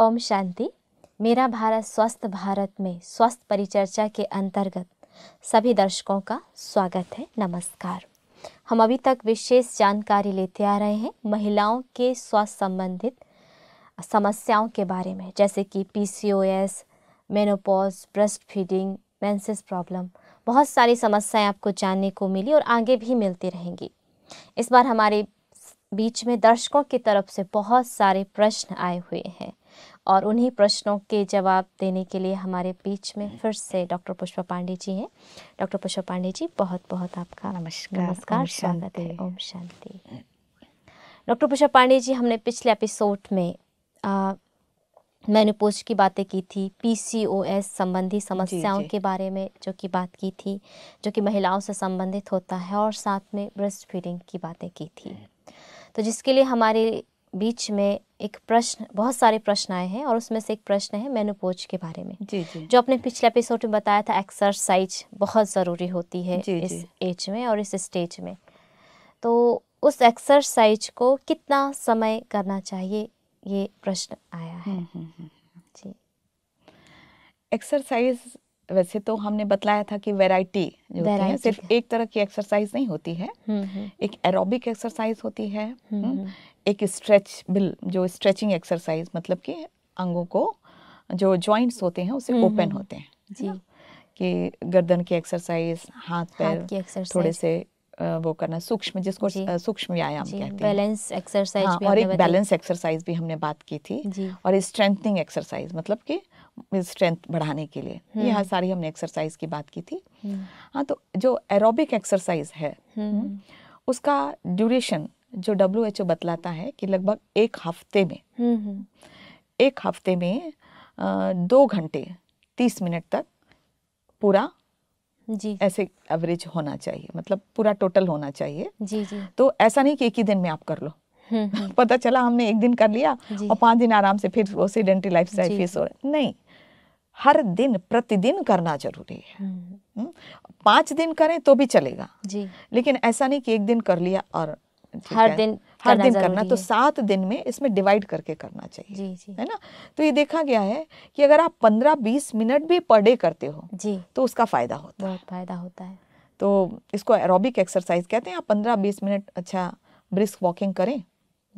ओम शांति मेरा भारत स्वस्थ भारत में स्वस्थ परिचर्चा के अंतर्गत सभी दर्शकों का स्वागत है नमस्कार हम अभी तक विशेष जानकारी लेते आ रहे हैं महिलाओं के स्वास्थ्य संबंधित समस्याओं के बारे में जैसे कि PCOS menopause breast feeding menses problem बहुत सारी समस्याएं आपको जानने को मिली और आगे भी मिलती रहेंगी इस बार हमारे बीच में दर्शकों की तरफ से बहुत सारे प्रश्न आए हुए हैं और उन्हीं प्रश्नों के जवाब देने के लिए हमारे बीच में फिर से डॉक्टर पुष्पा पांडे जी हैं डॉक्टर पुष्पा पांडे जी बहुत बहुत आपका नमस्कार नमस्कार स्वागत है ओम शांति डॉक्टर पुष्पा पांडे जी हमने पिछले एपिसोड में मैनोपोज की बातें की थी पीसीओएस संबंधी समस्याओं के बारे में जो कि बात की थी जो कि महिलाओं से संबंधित होता है और साथ में ब्रेस्ट फीडिंग की बातें की थी तो जिसके लिए हमारे बीच में एक प्रश्न बहुत सारे प्रश्न आए हैं और उसमें से एक प्रश्न है मेनोपोज के बारे में जी जी जो अपने पिछले एपिसोड में बताया था एक्सरसाइज बहुत ज़रूरी होती है जी, इस जी. एज में और इस स्टेज में तो उस एक्सरसाइज को कितना समय करना चाहिए ये प्रश्न आया है हुँ, हुँ, हुँ. जी एक्सरसाइज वैसे तो हमने बतलाया था कि वैरायटी जो है सिर्फ एक तरह की एक्सरसाइज नहीं होती है हम्म, हम्म। एक एरोबिक एक्सरसाइज होती है हम्म, एक बिल जो स्ट्रेचिंग एक्सरसाइज मतलब कि अंगों को जो जॉइंट्स होते हैं उसे ओपन होते हैं जी कि गर्दन की एक्सरसाइज हाथ पैर हाँ थोड़े से वो करना सूक्ष्म जिसको सूक्ष्म व्यायाम कहते हैं बैलेंस एक्सरसाइज हाँ, और एक बैलेंस एक्सरसाइज भी हमने बात की थी और स्ट्रेंथनिंग एक्सरसाइज मतलब कि स्ट्रेंथ बढ़ाने के लिए ये हाँ हम्म। सारी हमने एक्सरसाइज की बात की थी हम्म। हाँ तो जो एरोबिक एक्सरसाइज है हम्म। उसका ड्यूरेशन जो डब्ल्यू एच ओ बतलाता है कि लगभग एक हफ्ते में एक हफ्ते में दो घंटे तीस मिनट तक पूरा जी ऐसे एवरेज होना चाहिए मतलब पूरा टोटल होना चाहिए जी जी तो ऐसा नहीं कि एक ही दिन में आप कर लो पता चला हमने एक दिन कर लिया और पांच दिन आराम से फिर वो सीडेंट्री लाइफ स्टाइल फेस हो रहा है नहीं हर दिन प्रतिदिन करना जरूरी है हम्म। हम्म। पांच दिन करें तो भी चलेगा जी लेकिन ऐसा नहीं कि एक दिन कर लिया और हर दिन हर दिन करना तो सात दिन में इसमें डिवाइड करके करना चाहिए जी, जी. है ना तो ये देखा गया है कि अगर आप पंद्रह बीस मिनट भी पर डे करते हो जी तो उसका फायदा होता है फायदा होता है तो इसको एरोबिक एक्सरसाइज कहते हैं आप पंद्रह बीस मिनट अच्छा ब्रिस्क वॉकिंग करें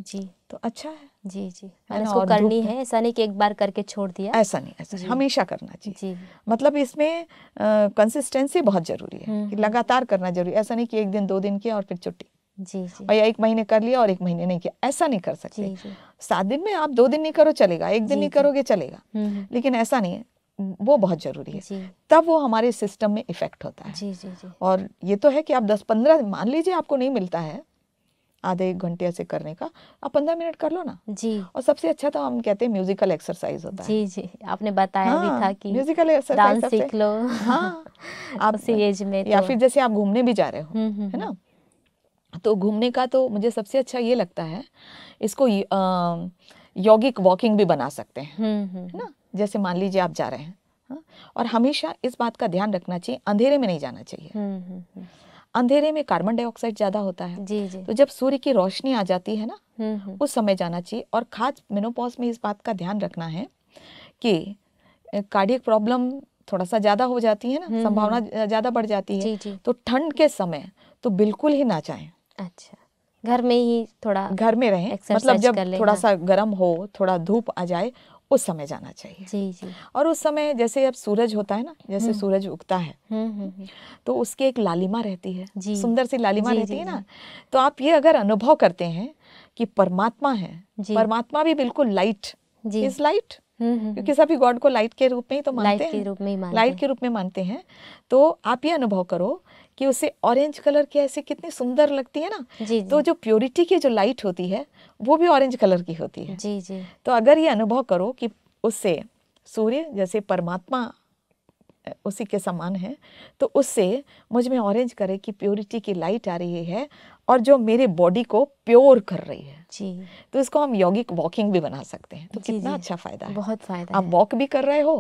जी तो अच्छा है जी जी मैंने इसको करनी है ऐसा नहीं कि एक बार करके छोड़ दिया ऐसा नहीं ऐसा नहीं, हमेशा करना चाहिए मतलब इसमें कंसिस्टेंसी बहुत जरूरी है कि हम्म, हम्म। लगातार करना जरूरी ऐसा नहीं कि एक दिन दो दिन किया और फिर छुट्टी जी जी और या एक महीने कर लिया और एक महीने नहीं किया ऐसा नहीं कर सकते सात दिन में आप दो दिन नहीं करो चलेगा एक दिन नहीं करोगे चलेगा हम्म, लेकिन ऐसा नहीं वो बहुत जरूरी है तब वो हमारे सिस्टम में इफेक्ट होता है जी जी जी और ये तो है कि आप 10-15 मान लीजिए आपको नहीं मिलता है आधे एक घंटे ऐसे करने का आप पंद्रह मिनट कर लो ना जी और सबसे अच्छा तो हम कहते हैं म्यूजिकल एक्सरसाइज होता है जी जी आपने बताया हाँ, भी था हाँ, कि म्यूजिकल एक्सरसाइज सीख लो हाँ आप सी एज में तो... या फिर जैसे आप घूमने भी जा रहे हो हम्म, हम्म, है ना हम्म। तो घूमने का तो मुझे सबसे अच्छा ये लगता है इसको यौगिक वॉकिंग भी बना सकते हैं है ना जैसे मान लीजिए आप जा रहे हैं हाँ? और हमेशा इस बात का ध्यान रखना चाहिए अंधेरे में नहीं जाना चाहिए अंधेरे में कार्बन डाइऑक्साइड ज्यादा होता है जी जी तो जब सूर्य की रोशनी आ जाती है ना हम्म, हम्म। उस समय जाना चाहिए और खास मेनोपॉज में इस बात का ध्यान रखना है कि कार्डियक प्रॉब्लम थोड़ा सा ज्यादा हो जाती है ना हम्म, संभावना ज्यादा बढ़ जाती है जी जी। तो ठंड के समय तो बिल्कुल ही ना जाए अच्छा घर में ही थोड़ा घर में रहें मतलब जब थोड़ा हाँ। सा गर्म हो थोड़ा धूप आ जाए उस समय जाना चाहिए जी जी और उस समय जैसे अब सूरज होता है ना जैसे हम्म। सूरज उगता है हम्म, हम्म, तो उसकी एक लालिमा रहती है सुंदर सी लालिमा जी, रहती जी, है ना तो आप ये अगर अनुभव करते हैं कि परमात्मा है परमात्मा भी बिल्कुल लाइट इज लाइट क्योंकि सभी गॉड को लाइट के रूप में ही तो मानते हैं लाइट के रूप में मानते हैं तो आप ये अनुभव करो कि उसे ऑरेंज कलर की ऐसे कितनी सुंदर लगती है ना जी, तो जी. तो जो प्योरिटी की जो लाइट होती है वो भी ऑरेंज कलर की होती है जी जी तो अगर ये अनुभव करो कि उससे सूर्य जैसे परमात्मा उसी के समान है तो उससे मुझ में ऑरेंज करे कि प्योरिटी की लाइट आ रही है और जो मेरे बॉडी को प्योर कर रही है जी तो इसको हम यौगिक वॉकिंग भी बना सकते हैं तो जी, कितना जी, अच्छा फायदा है बहुत फायदा आप वॉक भी कर रहे हो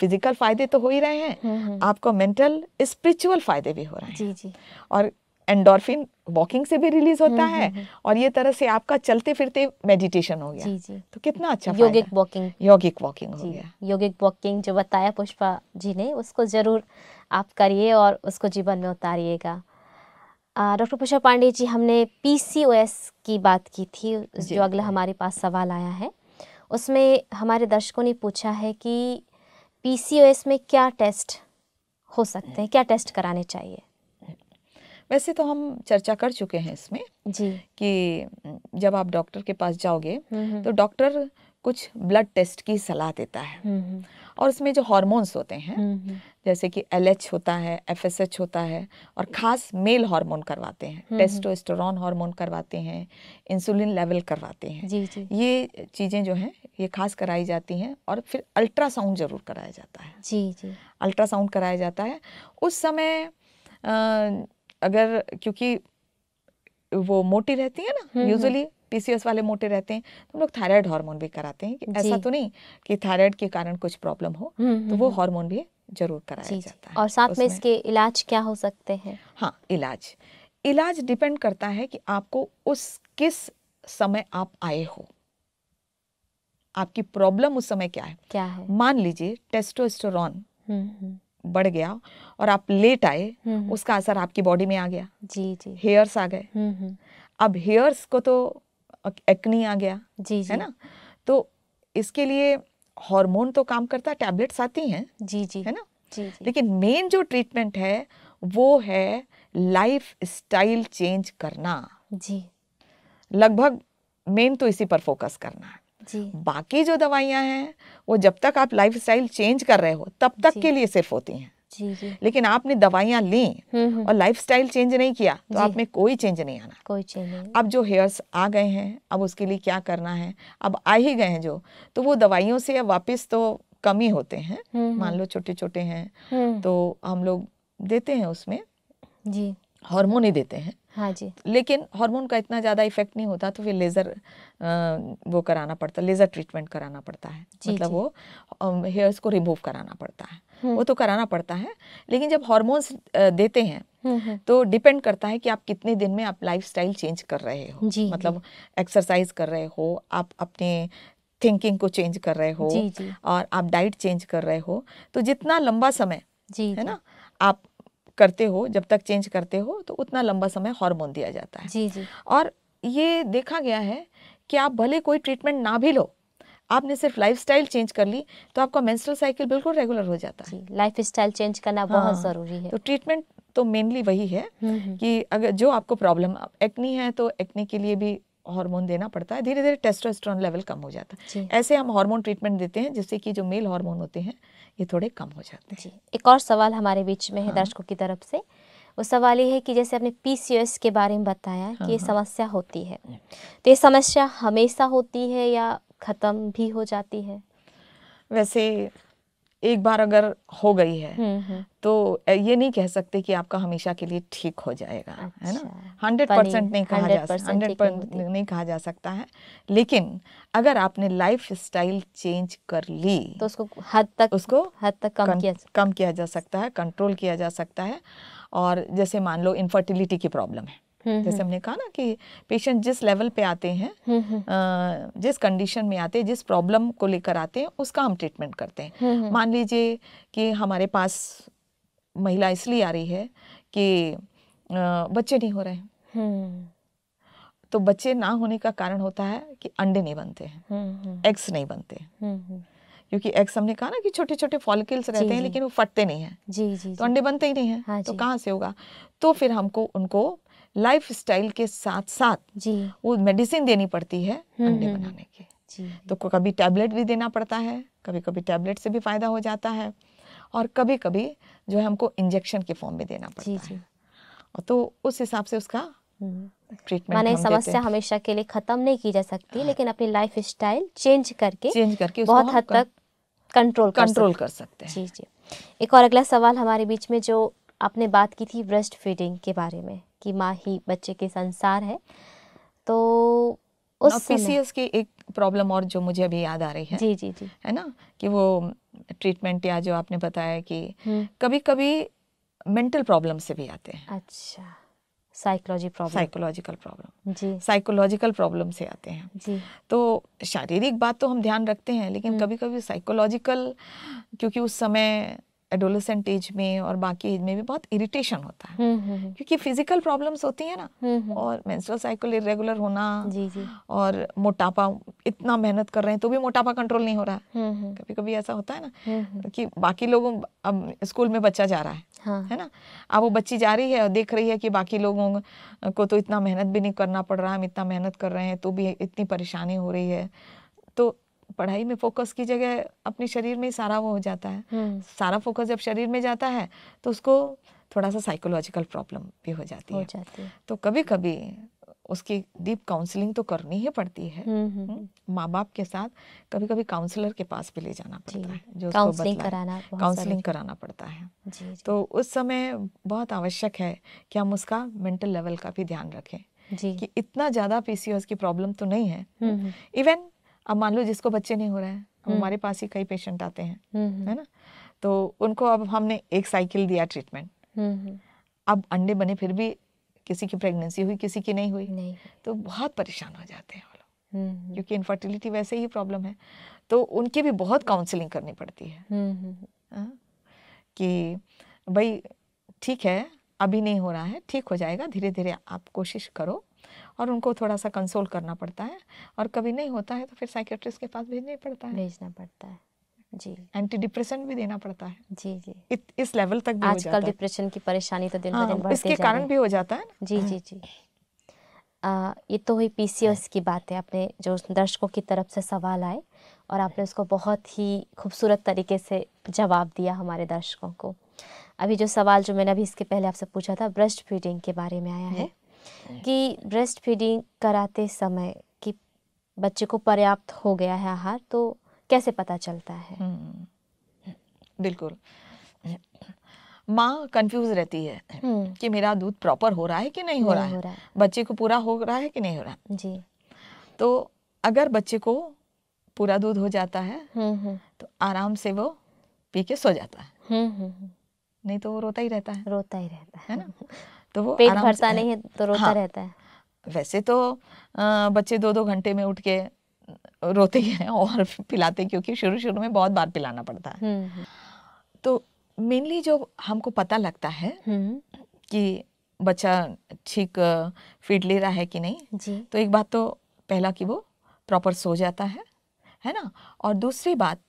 फिजिकल फायदे तो हो ही रहे हैं हम्म, हम्म। आपको मेंटल स्पिरिचुअल फायदे भी हो रहे हैं जी जी और एंडोर्फिन वॉकिंग से भी रिलीज होता हम्म, है और ये तरह से आपका चलते फिरते मेडिटेशन हो गया जी जी तो कितना अच्छा योगिक वॉकिंग योगिक वॉकिंग हो गया योगिक वॉकिंग जो बताया पुष्पा जी ने उसको जरूर आप करिए और उसको जीवन में उतारिएगा डॉक्टर पुष्पा पांडे जी हमने पी की बात की थी जो अगला हमारे पास सवाल आया है उसमें हमारे दर्शकों ने पूछा है कि पीसीओएस में क्या टेस्ट हो सकते हैं क्या टेस्ट कराने चाहिए वैसे तो हम चर्चा कर चुके हैं इसमें जी कि जब आप डॉक्टर के पास जाओगे हम्म, हम्म। तो डॉक्टर कुछ ब्लड टेस्ट की सलाह देता है हम्म, और उसमें जो हॉर्मोन्स होते हैं जैसे कि एल होता है एफ होता है और ख़ास मेल हार्मोन करवाते हैं टेस्टोस्टेरोन हम्म, हार्मोन करवाते हैं इंसुलिन लेवल करवाते हैं जी जी ये चीज़ें जो हैं ये खास कराई जाती हैं और फिर अल्ट्रासाउंड ज़रूर कराया जाता है जी जी अल्ट्रासाउंड कराया जाता है उस समय आ, अगर क्योंकि वो मोटी रहती है ना यूजली हम्म, पीसीएस हम्म। वाले मोटे रहते हैं तो हम लोग थायराइड हार्मोन भी कराते हैं ऐसा तो नहीं कि थायराइड के कारण कुछ प्रॉब्लम हो तो वो हार्मोन भी जरूर कराया जाता है और साथ में इसके इलाज क्या हो सकते हैं हाँ इलाज इलाज डिपेंड करता है कि आपको उस किस समय आप आए हो आपकी प्रॉब्लम उस समय क्या है क्या है मान लीजिए टेस्टोस्टेरॉन हम्म, हम्म। बढ़ गया और आप लेट आए हम्म, उसका असर आपकी बॉडी में आ गया जी जी हेयर्स आ गए अब हेयर्स को तो एक्नी आ गया जी, जी है ना तो इसके लिए हार्मोन तो काम करता है टैबलेट्स आती हैं जी जी है ना जी, जी. लेकिन मेन जो ट्रीटमेंट है वो है लाइफ स्टाइल चेंज करना जी लगभग मेन तो इसी पर फोकस करना है जी बाकी जो दवाइयां हैं वो जब तक आप लाइफ स्टाइल चेंज कर रहे हो तब तक के लिए सिर्फ होती हैं जी लेकिन आपने दवाइयाँ ली हम्म, हम्म। और लाइफ चेंज नहीं किया तो आप में कोई चेंज नहीं आना कोई चेंज नहीं अब जो हेयर्स आ गए हैं अब उसके लिए क्या करना है अब आ ही गए हैं जो तो वो दवाइयों से वापस तो कम ही होते हैं हम्म, मान लो छोटे छोटे हैं तो हम लोग देते हैं उसमें जी हार्मोन ही देते हैं हाँ जी लेकिन हार्मोन का इतना ज़्यादा इफेक्ट नहीं होता तो फिर लेज़र वो कराना पड़ता लेज़र ट्रीटमेंट कराना पड़ता है जी, मतलब जी. वो हेयर्स को रिमूव कराना पड़ता है हम्म। वो तो कराना पड़ता है लेकिन जब हॉर्मोन्स देते हैं हम्म, हम्म। तो डिपेंड करता है कि आप कितने दिन में आप लाइफ चेंज कर रहे हो जी, मतलब एक्सरसाइज कर रहे हो आप अपने थिंकिंग को चेंज कर रहे हो जी, जी. और आप डाइट चेंज कर रहे हो तो जितना लंबा समय जी, है ना आप करते हो जब तक चेंज करते हो तो उतना लंबा समय हार्मोन दिया जाता है जी जी और ये देखा गया है कि आप भले कोई ट्रीटमेंट ना भी लो आपने सिर्फ लाइफस्टाइल चेंज कर ली तो आपका मेंस्ट्रुअल साइकिल बिल्कुल रेगुलर हो जाता है लाइफस्टाइल चेंज करना हाँ, बहुत ज़रूरी है तो ट्रीटमेंट तो मेनली वही है हम्म, हम्म। कि अगर जो आपको प्रॉब्लम एक्नी है तो एक्नी के लिए भी हार्मोन देना पड़ता है धीरे धीरे टेस्टोस्टेरोन लेवल कम हो जाता है ऐसे हम हार्मोन ट्रीटमेंट देते हैं जिससे कि जो मेल हार्मोन होते हैं ये थोड़े कम हो जाते हैं जी एक और सवाल हमारे बीच में है हाँ। दर्शकों की तरफ से वो सवाल ये है कि जैसे आपने पी के बारे में बताया हाँ, कि ये हाँ। समस्या होती है तो ये समस्या हमेशा होती है या ख़त्म भी हो जाती है वैसे एक बार अगर हो गई है हम्म, हम्म। तो ये नहीं कह सकते कि आपका हमेशा के लिए ठीक हो जाएगा अच्छा। है ना अच्छा। हंड्रेड परसेंट नहीं कहा जा सकता हंड्रेड परसेंट नहीं कहा जा सकता है लेकिन अगर आपने लाइफ स्टाइल चेंज कर ली तो उसको हद तक उसको हद तक कम कन, किया कम किया जा सकता है कंट्रोल किया जा सकता है और जैसे मान लो इनफर्टिलिटी की प्रॉब्लम है हम्म, जैसे हम्म। हमने कहा ना कि पेशेंट जिस लेवल पे आते हैं हम्म, जिस कंडीशन में आते हैं जिस प्रॉब्लम को लेकर आते हैं उसका हम ट्रीटमेंट करते हैं मान लीजिए कि हमारे पास महिला इसलिए आ रही है कि बच्चे नहीं हो रहे तो बच्चे ना होने का कारण होता है कि अंडे नहीं बनते हैं एग्स नहीं बनते क्योंकि एग्स हमने कहा ना कि छोटे छोटे फॉलिकल्स रहते हैं लेकिन वो फटते नहीं है जी जी तो अंडे बनते ही नहीं है हाँ, तो कहाँ से होगा तो फिर हमको उनको लाइफस्टाइल के साथ साथ जी वो मेडिसिन देनी पड़ती है हम्म, अंडे हम्म। बनाने की तो कभी टैबलेट भी देना पड़ता है कभी कभी टैबलेट से भी फायदा हो जाता है और कभी कभी जो है हमको इंजेक्शन के फॉर्म में देना पड़ता जी, है जी। और तो उस हिसाब से उसका हम्म। माने समस्या हमेशा के लिए खत्म नहीं की जा सकती हाँ। लेकिन अपनी लाइफ स्टाइल चेंज करके चेंज करके बहुत हद तक कंट्रोल कंट्रोल कर सकते हैं जी जी एक और अगला सवाल हमारे बीच में जो आपने बात की थी ब्रेस्ट फीडिंग के बारे में कि माँ ही बच्चे के संसार है तो उस पीसीएस की एक प्रॉब्लम और जो मुझे अभी याद आ रही है जी जी जी है ना कि वो ट्रीटमेंट या जो आपने बताया कि कभी कभी मेंटल प्रॉब्लम से भी आते हैं अच्छा साइकोलॉजी प्रॉब्लम साइकोलॉजिकल प्रॉब्लम जी साइकोलॉजिकल प्रॉब्लम से आते हैं जी तो शारीरिक बात तो हम ध्यान रखते हैं लेकिन कभी कभी साइकोलॉजिकल क्योंकि उस समय एडोलसेंट एज में और बाकी एज में भी बहुत इरिटेशन होता है हम्म, हम्म, हम्म। क्योंकि फिजिकल प्रॉब्लम्स होती है ना और मेंस्ट्रुअल साइकिल इरेगुलर होना जी जी और मोटापा इतना मेहनत कर रहे हैं तो भी मोटापा कंट्रोल नहीं हो रहा है कभी कभी ऐसा होता है ना कि बाकी लोगों अब स्कूल में बच्चा जा रहा है हाँ। है ना अब वो बच्ची जा रही है और देख रही है कि बाकी लोगों को तो इतना मेहनत भी नहीं करना पड़ रहा हम इतना मेहनत कर रहे हैं तो भी इतनी परेशानी हो रही है तो पढ़ाई में फोकस की जगह अपने शरीर में ही सारा वो हो जाता है हम्म। सारा फोकस जब शरीर में जाता है तो उसको थोड़ा सा साइकोलॉजिकल प्रॉब्लम भी हो जाती हो है जाती है तो कभी कभी उसकी डीप काउंसलिंग तो करनी ही पड़ती है हम्म, हम्म, माँ बाप के साथ कभी कभी काउंसलर के पास भी ले जाना पड़ता है जो काउंसलिंग कराना काउंसलिंग कराना पड़ता है जी, जी. तो उस समय बहुत आवश्यक है कि हम उसका मेंटल लेवल का भी ध्यान रखें जी. कि इतना ज़्यादा पीसीओएस की प्रॉब्लम तो नहीं है इवन अब मान लो जिसको बच्चे नहीं हो रहे हैं हम्म। हमारे पास ही कई पेशेंट आते हैं हम्म, हम्म। है ना तो उनको अब हमने एक साइकिल दिया ट्रीटमेंट अब अंडे बने फिर भी किसी की प्रेगनेंसी हुई किसी की नहीं हुई नहीं। तो बहुत परेशान हो जाते हैं वो लोग क्योंकि इनफर्टिलिटी वैसे ही प्रॉब्लम है तो उनकी भी बहुत काउंसलिंग करनी पड़ती है हाँ? कि भाई ठीक है अभी नहीं हो रहा है ठीक हो जाएगा धीरे धीरे आप कोशिश करो और उनको थोड़ा सा कंसोल करना पड़ता है और कभी नहीं होता है तो फिर साइकेट्रिस्ट के पास भेजना ही पड़ता है भेजना पड़ता है जी एंटी डिप्रेशन भी देना पड़ता है जी जी इत, इस लेवल तक भी आजकल डिप्रेशन की परेशानी तो दिन हाँ, दिन इसके कारण भी हो जाता है ना? जी जी जी आ, ये तो हुई पीसीओएस की बात है आपने जो दर्शकों की तरफ से सवाल आए और आपने उसको बहुत ही खूबसूरत तरीके से जवाब दिया हमारे दर्शकों को अभी जो सवाल जो मैंने अभी इसके पहले आपसे पूछा था ब्रेस्ट फीडिंग के बारे में आया है कि ब्रेस्ट फीडिंग कराते समय कि बच्चे को पर्याप्त हो गया है आहार तो कैसे पता चलता है हम्म, बिल्कुल माँ कंफ्यूज रहती है हम्म। कि मेरा दूध प्रॉपर हो रहा है कि नहीं हो रहा है बच्चे को पूरा हो रहा है कि नहीं हो रहा जी तो अगर बच्चे को पूरा दूध हो जाता है हम्म, तो आराम से वो पी के सो जाता है नहीं तो वो रोता ही रहता है रोता ही रहता है ना तो वो पेट भरता नहीं है तो रोता हाँ, रहता है वैसे तो आ, बच्चे दो दो घंटे में उठ के रोते हैं और पिलाते क्योंकि शुरू शुरू में बहुत बार पिलाना पड़ता है हम्म, हम्म। तो मेनली जो हमको पता लगता है हम्म। कि बच्चा ठीक फीड ले रहा है कि नहीं जी तो एक बात तो पहला कि वो प्रॉपर सो जाता है है ना और दूसरी बात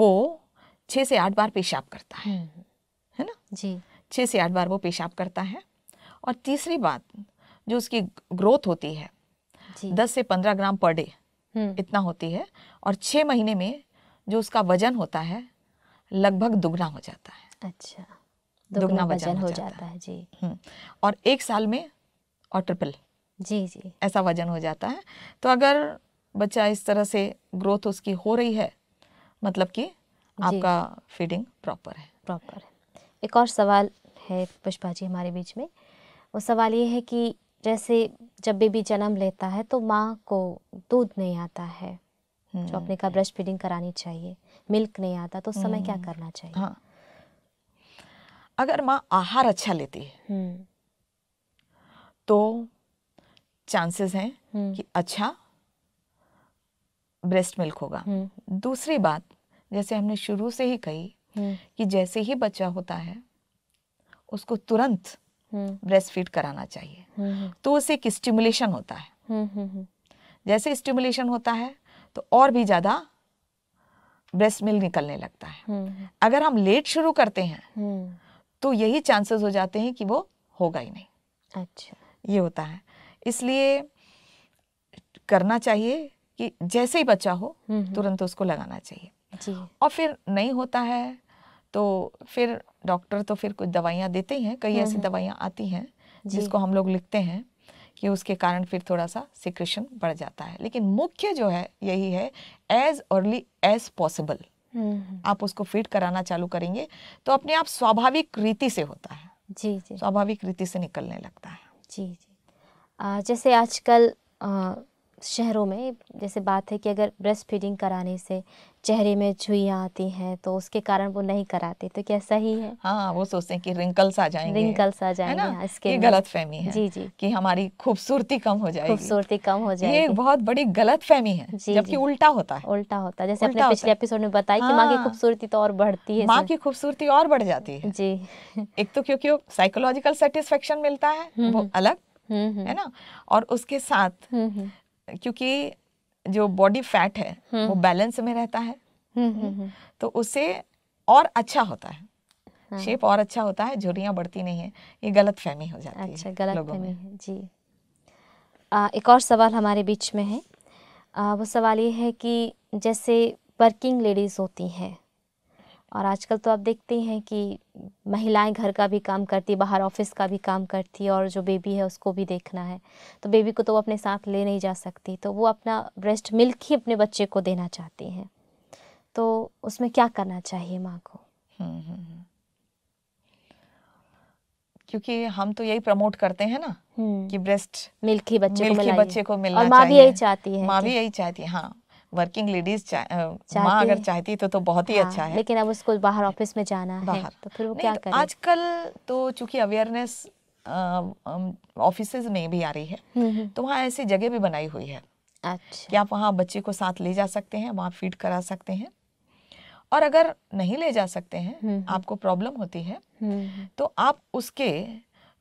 वो छः से आठ बार पेशाब करता है है ना जी छः से आठ बार वो पेशाब करता है और तीसरी बात जो उसकी ग्रोथ होती है दस से पंद्रह ग्राम पर डे हम्म। इतना होती है और छः महीने में जो उसका वजन होता है लगभग दुगना हो जाता है अच्छा दुगना, वजन, वजन हो जाता है जी हम्म, और एक साल में और ट्रिपल जी जी ऐसा वजन हो जाता है तो अगर बच्चा इस तरह से ग्रोथ उसकी हो रही है मतलब कि आपका फीडिंग प्रॉपर है प्रॉपर है एक और सवाल है पुष्पा जी हमारे बीच में वो सवाल ये है कि जैसे जब बेबी जन्म लेता है तो माँ को दूध नहीं आता है जो हम्म, अपने कहा ब्रश फीडिंग करानी चाहिए मिल्क नहीं आता तो उस समय क्या हम्म, करना चाहिए हाँ। अगर माँ आहार अच्छा लेती है हम्म। तो चांसेस हैं कि अच्छा ब्रेस्ट मिल्क होगा दूसरी बात जैसे हमने शुरू से ही कही कि जैसे ही बच्चा होता है उसको तुरंत हम्म। ब्रेस्ट फीड कराना चाहिए हम्म, हम्म। तो उसे एक स्टिमुलेशन होता है जैसे स्टिमुलेशन होता है तो और भी ज़्यादा ब्रेस्ट मिल्क निकलने लगता है अगर हम लेट शुरू करते हैं तो यही चांसेस हो जाते हैं कि वो होगा ही नहीं अच्छा ये होता है इसलिए करना चाहिए कि जैसे ही बच्चा हो तुरंत उसको लगाना चाहिए जी। और फिर नहीं होता है तो फिर डॉक्टर तो फिर कुछ दवाइयाँ देते ही हैं कई हम्म, ऐसी हम्म। दवाइयाँ आती हैं जिसको हम लोग लिखते हैं कि उसके कारण फिर थोड़ा सा सिक्रेशन बढ़ जाता है लेकिन मुख्य जो है यही है एज अर्ली एज पॉसिबल आप उसको फीड कराना चालू करेंगे तो अपने आप स्वाभाविक रीति से होता है जी जी स्वाभाविक रीति से निकलने लगता है जी जी आ, जैसे आजकल शहरों में जैसे बात है कि अगर ब्रेस्ट फीडिंग कराने से चेहरे में झुइयाँ आती हैं तो उसके कारण वो नहीं कराते तो क्या सही है हाँ वो सोचते हैं कि रिंकल्स आ जाएंगे रिंकल्स आ जाएंगे है ना हाँ, इसके ये गलत फहमी है जी जी कि हमारी खूबसूरती कम हो जाएगी खूबसूरती कम हो जाएगी ये बहुत बड़ी गलत फहमी है जबकि उल्टा होता है उल्टा होता है जैसे अपने पिछले एपिसोड में बताया कि माँ की हाँ। खूबसूरती तो और बढ़ती है माँ की खूबसूरती और बढ़ जाती है जी एक तो क्योंकि साइकोलॉजिकल सेटिस्फेक्शन मिलता है हम्म, वो हम्म। अलग हम्म, है ना और उसके साथ क्योंकि जो बॉडी फैट है हम्म। वो बैलेंस में रहता है हम्म, हम्म, तो उसे और अच्छा होता है हाँ। शेप और अच्छा होता है झुरियाँ बढ़ती नहीं है ये गलत फहमी हो जाती अच्छा, है गलत फहमी है जी आ, एक और सवाल हमारे बीच में है आ, वो सवाल ये है कि जैसे वर्किंग लेडीज़ होती हैं और आजकल तो आप देखते हैं कि महिलाएं घर का भी काम करती बाहर ऑफिस का भी काम करती और जो बेबी है उसको भी देखना है तो बेबी को तो वो अपने साथ ले नहीं जा सकती तो वो अपना ब्रेस्ट मिल्क ही अपने बच्चे को देना चाहती हैं तो उसमें क्या करना चाहिए माँ को हम्म, हम्म, हम्म। क्योंकि हम तो यही प्रमोट करते हैं ना कि ब्रेस्ट मिल्क ही बच्चे मिल्क को बच्चे को मिलना और माँ भी यही चाहती है माँ भी यही चाहती है हाँ वर्किंग लेडीज माँ अगर चाहती तो तो बहुत ही हाँ, अच्छा है लेकिन अब उसको बाहर ऑफिस में जाना बाहर, है तो फिर वो क्या तो करे आजकल तो चूंकि अवेयरनेस ऑफिस में भी आ रही है हम्म, हम्म। तो वहाँ ऐसी जगह भी बनाई हुई है अच्छा कि आप वहाँ बच्चे को साथ ले जा सकते हैं वहाँ फीड करा सकते हैं और अगर नहीं ले जा सकते हैं हम्म, आपको प्रॉब्लम होती है तो आप उसके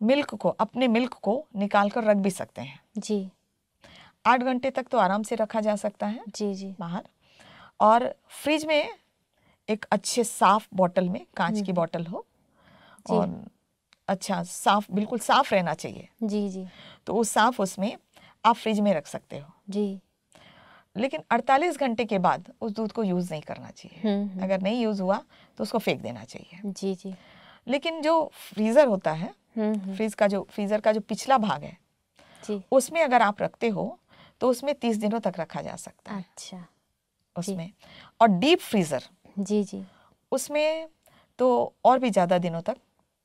मिल्क को अपने मिल्क को निकाल कर रख भी सकते हैं जी आठ घंटे तक तो आराम से रखा जा सकता है जी जी बाहर और फ्रिज में एक अच्छे साफ बॉटल में कांच की हम्म। बॉटल हो और अच्छा साफ बिल्कुल साफ रहना चाहिए जी जी तो वो साफ उसमें आप फ्रिज में रख सकते हो जी लेकिन 48 घंटे के बाद उस दूध को यूज़ नहीं करना चाहिए हम्म, हम्म। अगर नहीं यूज़ हुआ तो उसको फेंक देना चाहिए जी जी लेकिन जो फ्रीज़र होता है फ्रीज का जो फ्रीज़र का जो पिछला भाग है उसमें अगर आप रखते हो तो उसमें तीस दिनों तक रखा जा सकता है अच्छा उसमें और डीप फ्रीजर जी जी उसमें तो और भी ज़्यादा दिनों तक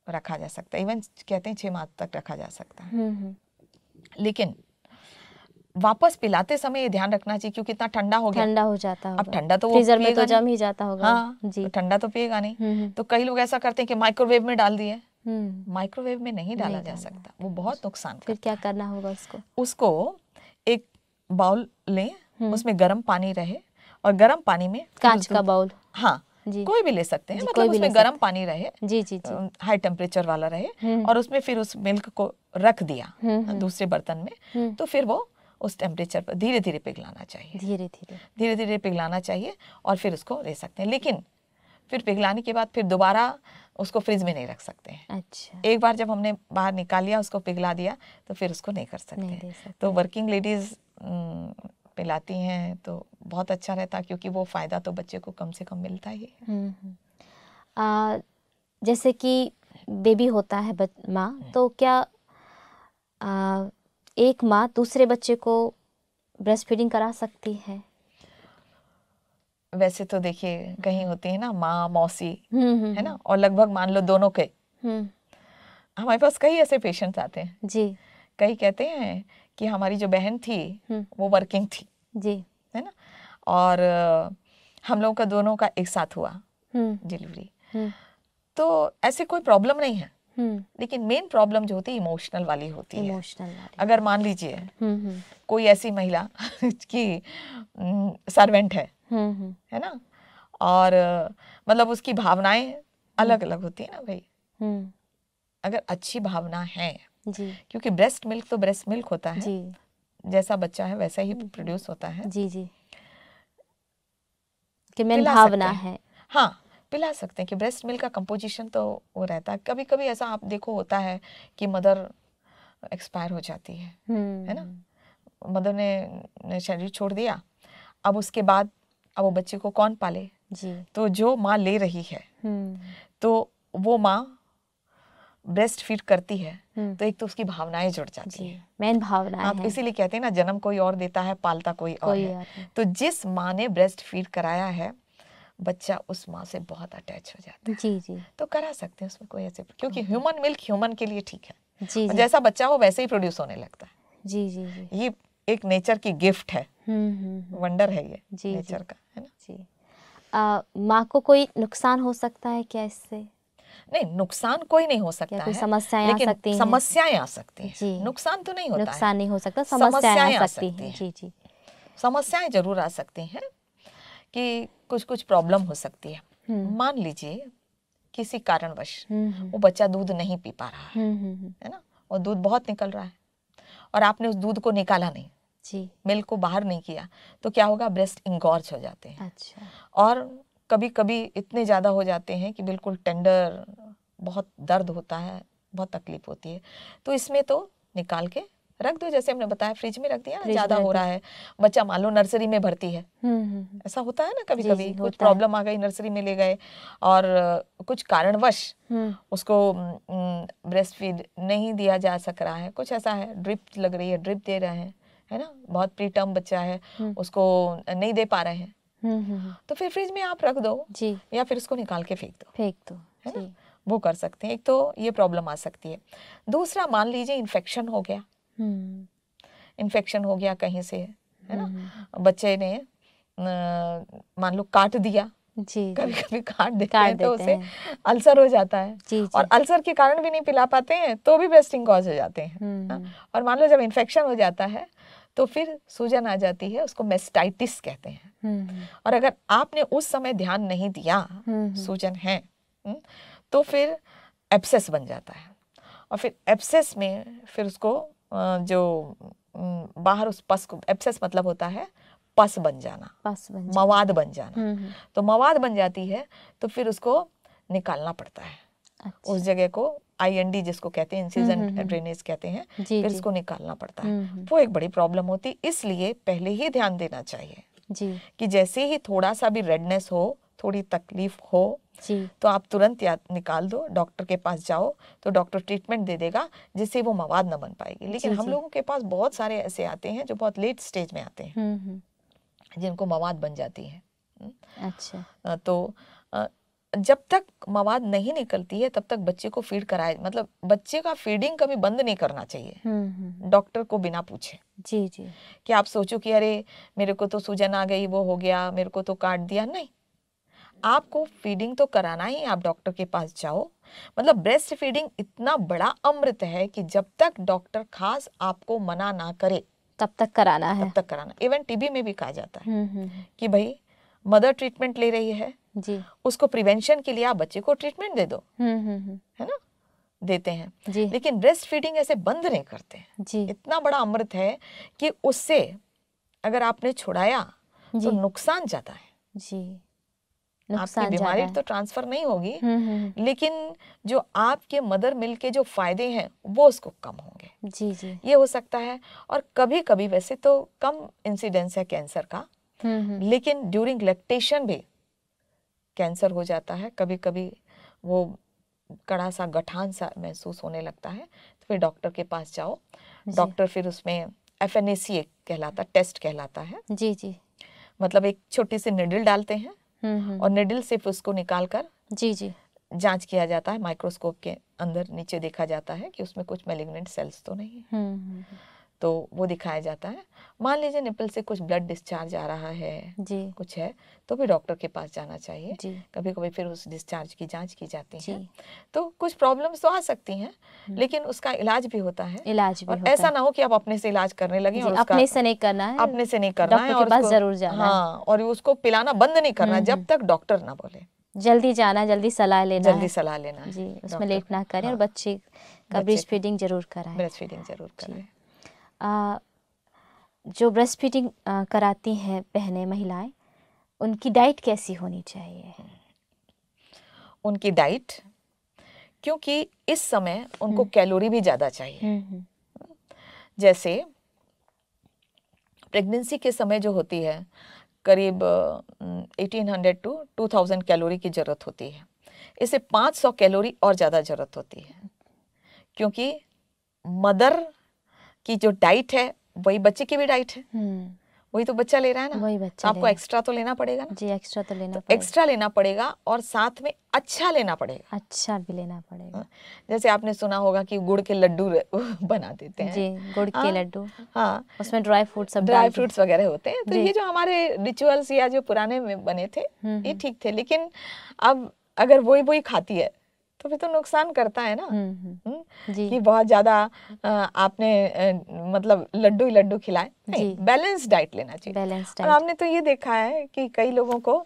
रखा जा सकता है इवन कहते हैं छह माह तक रखा जा सकता है हम्म, हम्म। लेकिन वापस पिलाते समय ये ध्यान रखना चाहिए क्योंकि इतना ठंडा हो गया ठंडा हो जाता होगा अब ठंडा तो फ्रीजर में तो जम ही जाता होगा हाँ जी तो ठंडा तो पिएगा नहीं हम्म, तो कई लोग ऐसा करते हैं कि माइक्रोवेव में डाल दिए माइक्रोवेव में नहीं डाला जा सकता वो बहुत नुकसान फिर क्या करना होगा उसको उसको एक बाउल लें हम्म। उसमें गर्म पानी रहे और गर्म पानी में कांच का बाउल हाँ जी कोई भी ले सकते हैं मतलब उसमें गर्म पानी रहे जी जी जी हाई टेम्परेचर वाला रहे हम्म। और उसमें फिर उस मिल्क को रख दिया हम्म, दूसरे बर्तन में तो फिर वो उस टेम्परेचर पर धीरे धीरे पिघलाना चाहिए धीरे धीरे धीरे धीरे पिघलाना चाहिए और फिर उसको ले सकते हैं लेकिन फिर पिघलाने के बाद फिर दोबारा उसको फ्रिज में नहीं रख सकते अच्छा एक बार जब हमने बाहर निकाल लिया उसको पिघला दिया तो फिर उसको नहीं कर सकते, नहीं सकते। तो वर्किंग लेडीज पिलाती हैं तो बहुत अच्छा रहता क्योंकि वो फ़ायदा तो बच्चे को कम से कम मिलता ही हम्म, हम्म। आ, जैसे कि बेबी होता है माँ हम्म। तो क्या आ, एक माँ दूसरे बच्चे को ब्रेस्ट फीडिंग करा सकती है वैसे तो देखिए कहीं होती है ना माँ मौसी हम्म, हम्म, है ना हम्म। और लगभग मान लो दोनों के हमारे पास कई ऐसे पेशेंट्स आते हैं जी कई कहते हैं कि हमारी जो बहन थी वो वर्किंग थी जी है ना और हम लोगों का दोनों का एक साथ हुआ डिलीवरी तो ऐसे कोई प्रॉब्लम नहीं है लेकिन मेन प्रॉब्लम जो होती है इमोशनल वाली होती है वाली। अगर मान लीजिए कोई ऐसी महिला की सर्वेंट है हम्म, हम्म। है ना और मतलब उसकी भावनाएं हम्म। अलग अलग होती है ना भाई अगर अच्छी भावना है जी क्योंकि ब्रेस्ट मिल्क तो ब्रेस्ट मिल्क होता है जी जैसा बच्चा है वैसा ही प्रोड्यूस होता है जी जी कि मेन भावना है हाँ पिला सकते हैं कि ब्रेस्ट मिल्क का कंपोजिशन तो वो रहता है कभी कभी ऐसा आप देखो होता है कि मदर एक्सपायर हो जाती है है ना मदर ने शरीर छोड़ दिया अब उसके बाद अब वो बच्चे को कौन पाले जी तो जो माँ ले रही है हम्म। तो वो माँ ब्रेस्ट फीड करती है हम्म। तो एक तो उसकी भावनाएं जुड़ जाती है मेन भावना आप इसीलिए कहते हैं ना जन्म कोई और देता है पालता कोई, कोई और है।, है तो जिस माँ ने ब्रेस्ट फीड कराया है बच्चा उस माँ से बहुत अटैच हो जाता है जी जी तो करा सकते हैं उसमें कोई ऐसे क्योंकि ह्यूमन मिल्क ह्यूमन के लिए ठीक है जी, जैसा बच्चा हो वैसे ही प्रोड्यूस होने लगता है जी, जी। ये एक नेचर की गिफ्ट है वंडर है ये जी नेचर जी, का है ना जी माँ को कोई नुकसान हो सकता है क्या इससे नहीं नुकसान कोई नहीं हो सकता है समस्याएं आ सकती हैं समस्याएं आ सकती हैं नुकसान तो नहीं होता नुकसान नहीं हो सकता समस्याएं आ सकती हैं जी जी समस्याएं जरूर आ सकती हैं कि कुछ कुछ प्रॉब्लम हो सकती है हम्म। मान लीजिए किसी कारणवश वो बच्चा दूध नहीं पी पा रहा है है ना और दूध बहुत निकल रहा है और आपने उस दूध को निकाला नहीं जी मिल्क को बाहर नहीं किया तो क्या होगा ब्रेस्ट इंगॉर्च हो जाते हैं अच्छा और कभी कभी इतने ज़्यादा हो जाते हैं कि बिल्कुल टेंडर बहुत दर्द होता है बहुत तकलीफ होती है तो इसमें तो निकाल के रख दो जैसे हमने बताया फ्रिज में रख दिया ना ज्यादा हो रहा है बच्चा मान लो नर्सरी में भर्ती है हम्म, हम्म, हम्म। ऐसा होता है ना कभी कभी कुछ प्रॉब्लम आ गई नर्सरी में ले गए और कुछ कारणवश उसको ब्रेस्ट फीड नहीं दिया जा सक रहा है कुछ ऐसा है ड्रिप लग रही है ड्रिप दे रहे हैं है ना बहुत प्री टर्म बच्चा है हम्म। उसको नहीं दे पा रहे हैं हम्म, हम्म, तो फिर फ्रिज में आप रख दो जी या फिर उसको निकाल के फेंक दो फेंक दो है ना वो कर सकते हैं एक तो ये प्रॉब्लम आ सकती है दूसरा मान लीजिए इन्फेक्शन हो गया इन्फेक्शन हो गया कहीं से है ना बच्चे ने मान लो काट दिया जी कभी कभी काट देते काट हैं तो उसे हैं। अल्सर हो जाता है जी, जी। और अल्सर के कारण भी नहीं पिला पाते हैं तो भी ब्रेस्टिंग कॉज हो जाते हैं हाँ? और मान लो जब इन्फेक्शन हो जाता है तो फिर सूजन आ जाती है उसको मेस्टाइटिस कहते हैं हम्म, हम्म। और अगर आपने उस समय ध्यान नहीं दिया हम्म, सूजन है तो फिर एब्सेस बन जाता है और फिर एब्सेस में फिर उसको जो बाहर उस पस को एब्सेस मतलब होता है पस बन जाना पस बन जाना। मवाद बन जाना तो मवाद बन जाती है तो फिर उसको निकालना पड़ता है उस अच्छा। जगह को आईएनडी जिसको कहते हैं इंसिजन ड्रेनेज हम्म, हम्म, हम्म। कहते हैं फिर इसको निकालना पड़ता है वो एक बड़ी प्रॉब्लम होती इसलिए पहले ही ध्यान देना चाहिए जी कि जैसे ही थोड़ा सा भी रेडनेस हो थोड़ी तकलीफ हो जी तो आप तुरंत या निकाल दो डॉक्टर के पास जाओ तो डॉक्टर ट्रीटमेंट दे देगा जिससे वो मवाद ना बन पाएगी लेकिन जी, हम जी. लोगों के पास बहुत सारे ऐसे आते हैं जो बहुत लेट स्टेज में आते हैं जिनको मवाद बन जाती है अच्छा तो जब तक मवाद नहीं निकलती है तब तक बच्चे को फीड कराए मतलब बच्चे का फीडिंग कभी बंद नहीं करना चाहिए डॉक्टर हम्म, हम्म, हम्म। को बिना पूछे जी जी कि आप सोचो कि अरे मेरे को तो सूजन आ गई वो हो गया मेरे को तो काट दिया नहीं आपको फीडिंग तो कराना ही आप डॉक्टर के पास जाओ मतलब ब्रेस्ट फीडिंग इतना बड़ा अमृत है कि जब तक डॉक्टर खास आपको मना ना करे तब तक कराना है तब तक कराना इवन टीबी में भी कहा जाता है कि भाई मदर ट्रीटमेंट ले रही है जी उसको प्रिवेंशन के लिए आप बच्चे को ट्रीटमेंट दे दो हम्म, हम्म, हम्म। है ना देते हैं जी लेकिन ब्रेस्ट फीडिंग ऐसे बंद नहीं करते हैं जी इतना बड़ा अमृत है कि उससे अगर आपने छुड़ाया तो नुकसान ज्यादा है जी आपकी बीमारी तो ट्रांसफर नहीं होगी लेकिन जो आपके मदर मिल के जो फायदे हैं वो उसको कम होंगे जी जी ये हो सकता है और कभी कभी वैसे तो कम इंसिडेंस है कैंसर का लेकिन ड्यूरिंग लैक्टेशन भी कैंसर हो जाता है कभी कभी वो कड़ा सा गठान सा महसूस होने लगता है तो फिर डॉक्टर के पास जाओ डॉक्टर फिर उसमें एफ एन कहलाता टेस्ट कहलाता है जी जी मतलब एक छोटी सी निडल डालते हैं और निडल सिर्फ उसको निकाल कर जी जी जांच किया जाता है माइक्रोस्कोप के अंदर नीचे देखा जाता है कि उसमें कुछ मेलिग्नेंट सेल्स तो नहीं है तो वो दिखाया जाता है मान लीजिए निपल से कुछ ब्लड डिस्चार्ज आ रहा है जी कुछ है तो भी डॉक्टर के पास जाना चाहिए जी कभी कभी फिर उस डिस्चार्ज की जांच की जाती है तो कुछ प्रॉब्लम्स तो आ सकती हैं हम्म। लेकिन उसका इलाज भी होता है इलाज भी और होता ऐसा ना हो कि आप अपने से इलाज करने लगे और अपने से नहीं करना है अपने से नहीं करना है और जरूर जाना हाँ और उसको पिलाना बंद नहीं करना जब हम्म। तक डॉक्टर ना बोले जल्दी जाना जल्दी सलाह लेना जल्दी सलाह लेना जी उसमें लेट ना करें और हाँ। बच्चे का ब्रेस्ट फीडिंग जरूर कराएं ब्रेस्ट फीडिंग जरूर कराएं जो ब्रेस्ट फीडिंग कराती हैं बहनें महिलाएं उनकी डाइट कैसी होनी चाहिए उनकी डाइट क्योंकि इस समय उनको कैलोरी हम्म। भी ज़्यादा चाहिए हम्म, हम्म। जैसे प्रेगनेंसी के समय जो होती है करीब 1800 टू 2000 कैलोरी की ज़रूरत होती है इसे 500 कैलोरी और ज़्यादा ज़रूरत होती है क्योंकि मदर कि जो डाइट है वही बच्चे की भी डाइट है हम्म। वही तो बच्चा ले रहा है ना वही बच्चा आपको एक्स्ट्रा तो लेना पड़ेगा ना जी एक्स्ट्रा तो लेना तो एक्स्ट्रा लेना पड़ेगा और साथ में अच्छा लेना पड़ेगा अच्छा भी लेना पड़ेगा हाँ, जैसे आपने सुना होगा कि गुड़ के लड्डू बना देते हैं जी गुड़ के हाँ, लड्डू हाँ उसमें ड्राई फ्रूट सब ड्राई फ्रूट्स वगैरह होते हैं तो ये जो हमारे रिचुअल्स या जो पुराने में बने थे हम्म, ये हम्म। ठीक थे लेकिन अब अगर वही वही खाती है तो फिर तो नुकसान करता है ना हम्म, हम्म। हम्म? जी। कि बहुत ज्यादा आपने मतलब लड्डू ही लड्डू खिलाए बैलेंस डाइट लेना चाहिए बैलेंस और हमने तो ये देखा है कि कई लोगों को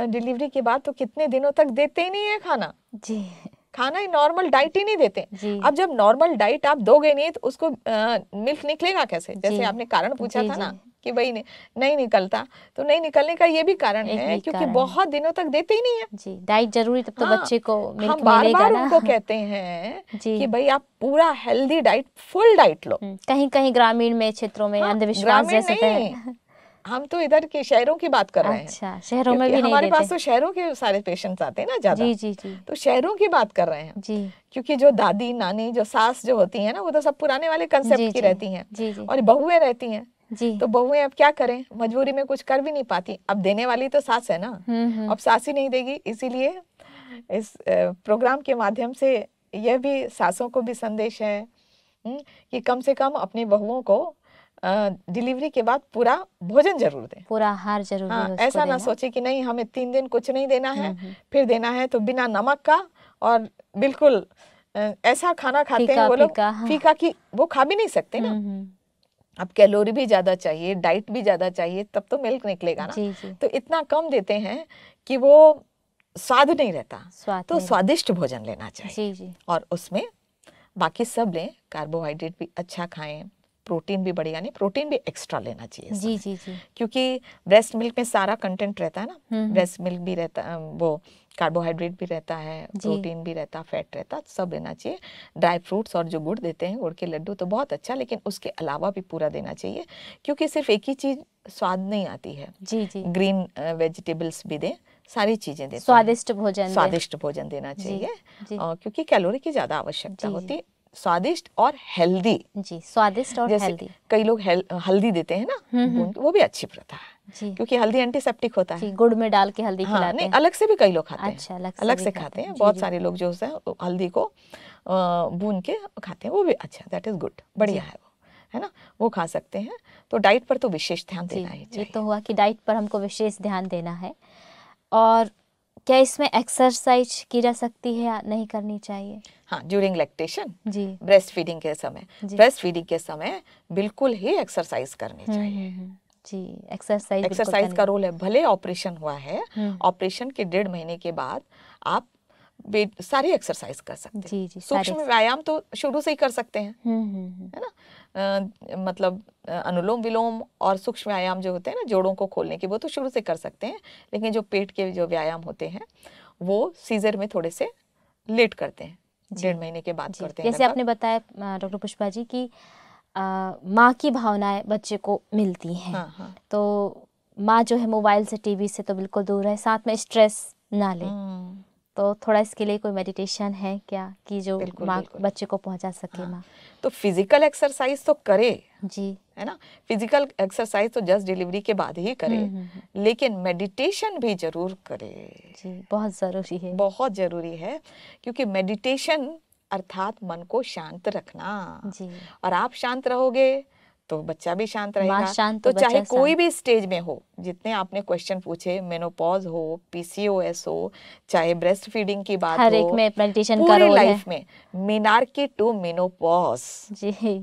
डिलीवरी के बाद तो कितने दिनों तक देते ही नहीं है खाना जी खाना ही नॉर्मल डाइट ही नहीं देते अब जब नॉर्मल डाइट आप दोगे नहीं तो उसको मिल्क निकलेगा कैसे जैसे आपने कारण पूछा था ना कि भाई नहीं, नहीं निकलता तो नहीं निकलने का ये भी कारण है क्योंकि बहुत दिनों तक देते ही नहीं है जी डाइट जरूरी तब तो हाँ, बच्चे को हम बार बार उनको कहते हैं कि भाई आप पूरा हेल्दी डाइट फुल डाइट लो हम्म, कहीं कहीं ग्रामीण में क्षेत्रों में हाँ, अंधविश्वास जैसे हम तो इधर के शहरों की बात कर रहे हैं अच्छा शहरों में भी हमारे पास तो शहरों के सारे पेशेंट्स आते हैं ना ज्यादा जी जी जी तो शहरों की बात कर रहे हैं जी क्योंकि जो दादी नानी जो सास जो होती है ना वो तो सब पुराने वाले कंसेप्ट की रहती हैं और बहुएं रहती हैं जी तो बहुएं अब क्या करें मजबूरी में कुछ कर भी नहीं पाती अब देने वाली तो सास है ना हम्म, हम्म। अब सास ही नहीं देगी इसीलिए इस प्रोग्राम के माध्यम से यह भी सासों को भी संदेश है हम्म, कि कम से कम अपनी बहुओं को डिलीवरी के बाद पूरा भोजन जरूर दें पूरा आहार जरूर हाँ, ऐसा ना सोचे कि नहीं हमें तीन दिन कुछ नहीं देना है फिर देना है तो बिना नमक का और बिल्कुल ऐसा खाना खाते हैं वो लोग फीका, हाँ। फीका की वो खा भी नहीं सकते ना अब कैलोरी भी ज़्यादा चाहिए डाइट भी ज़्यादा चाहिए तब तो मिल्क निकलेगा ना जी, जी. तो इतना कम देते हैं कि वो स्वाद नहीं रहता तो स्वादिष्ट भोजन लेना चाहिए जी, जी. और उसमें बाकी सब लें कार्बोहाइड्रेट भी अच्छा खाएं प्रोटीन भी बढ़िया नहीं प्रोटीन भी एक्स्ट्रा लेना चाहिए जी जी जी क्योंकि ब्रेस्ट मिल्क में सारा कंटेंट रहता है ना ब्रेस्ट हम्म, हम्म। मिल्क भी रहता वो कार्बोहाइड्रेट भी रहता है प्रोटीन भी रहता फैट रहता सब देना चाहिए ड्राई फ्रूट्स और जो गुड़ देते हैं गुड़ के लड्डू तो बहुत अच्छा लेकिन उसके अलावा भी पूरा देना चाहिए क्योंकि सिर्फ एक ही चीज स्वाद नहीं आती है जी जी ग्रीन वेजिटेबल्स भी दें सारी चीजें तो दें स्वादिष्ट भोजन स्वादिष्ट भोजन देना चाहिए क्योंकि कैलोरी की ज्यादा आवश्यकता होती है स्वादिष्ट और हेल्दी जी स्वादिष्ट और हेल्दी कई लोग हल्दी देते हैं ना हम्म, हम्म। वो भी अच्छी प्रथा है क्योंकि हल्दी एंटीसेप्टिक होता है गुड़ में डाल के हल्दी हाँ, नहीं अलग से भी कई लोग खाते अच्छा, हैं अलग से खाते हैं बहुत सारे लोग जो है हल्दी को भून के खाते हैं वो भी अच्छा दैट इज गुड बढ़िया है वो है ना वो खा सकते हैं तो डाइट पर तो विशेष ध्यान देना है ये तो हुआ कि डाइट पर हमको विशेष ध्यान देना है और क्या इसमें एक्सरसाइज की जा सकती है या नहीं करनी चाहिए हाँ ड्यूरिंग लैक्टेशन जी ब्रेस्ट फीडिंग के समय ब्रेस्ट फीडिंग के समय बिल्कुल ही एक्सरसाइज करनी हम्म, चाहिए हम्म, हम्म। जी एक्सरसाइज एक्सरसाइज का रोल है भले ऑपरेशन हुआ है ऑपरेशन हम्म। के डेढ़ महीने के बाद आप सारी एक्सरसाइज कर सकते हैं जी जी सूक्ष्म व्यायाम तो शुरू से ही कर सकते हैं हम्म, हम्म, है ना आ, मतलब अनुलोम विलोम और सूक्ष्म व्यायाम जो होते हैं ना जोड़ों को खोलने के वो तो शुरू से कर सकते हैं लेकिन जो पेट के जो व्यायाम होते हैं वो सीजर में थोड़े से लेट करते हैं डेढ़ महीने के बाद करते हैं जैसे आपने बताया डॉक्टर पुष्पा जी की माँ की भावनाएं बच्चे को मिलती हैं हाँ, हाँ. तो माँ जो है मोबाइल से टीवी से तो बिल्कुल दूर है साथ में स्ट्रेस ना ले हम्म। तो थोड़ा इसके लिए कोई मेडिटेशन है क्या कि जो माँ बच्चे को पहुंचा सके हाँ। माँ तो फिजिकल एक्सरसाइज तो करे जी है ना फिजिकल एक्सरसाइज तो जस्ट डिलीवरी के बाद ही करे हम्म, हम्म, लेकिन मेडिटेशन भी जरूर करे जी बहुत जरूरी है बहुत जरूरी है क्योंकि मेडिटेशन अर्थात मन को शांत रखना जी और आप शांत रहोगे तो बच्चा भी शांत रहेगा शांत तो, तो चाहे कोई भी स्टेज में हो जितने आपने क्वेश्चन पूछे मेनोपॉज हो पीसीओएस हो चाहे ब्रेस्ट फीडिंग की बात हर हो, एक में मेडिटेशन का रोल लाइफ में मीनार्की टू मेनोपॉज जी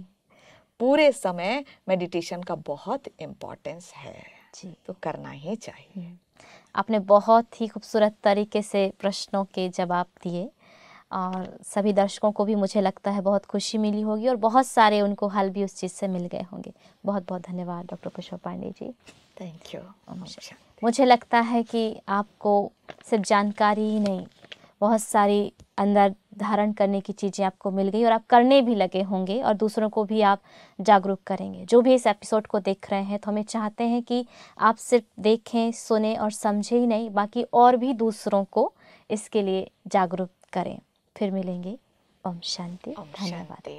पूरे समय मेडिटेशन का बहुत इम्पोर्टेंस है जी तो करना ही चाहिए हम्म। आपने बहुत ही खूबसूरत तरीके से प्रश्नों के जवाब दिए और सभी दर्शकों को भी मुझे लगता है बहुत खुशी मिली होगी और बहुत सारे उनको हल भी उस चीज़ से मिल गए होंगे बहुत बहुत धन्यवाद doctor Pushpa Pandey ji thank you मुझे लगता है कि आपको सिर्फ जानकारी ही नहीं बहुत सारी अंदर धारण करने की चीज़ें आपको मिल गई और आप करने भी लगे होंगे और दूसरों को भी आप जागरूक करेंगे जो भी इस एपिसोड को देख रहे हैं तो हमें चाहते हैं कि आप सिर्फ देखें सुने और समझें ही नहीं बाकी और भी दूसरों को इसके लिए जागरूक करें फिर मिलेंगे ओम शांति धन्यवाद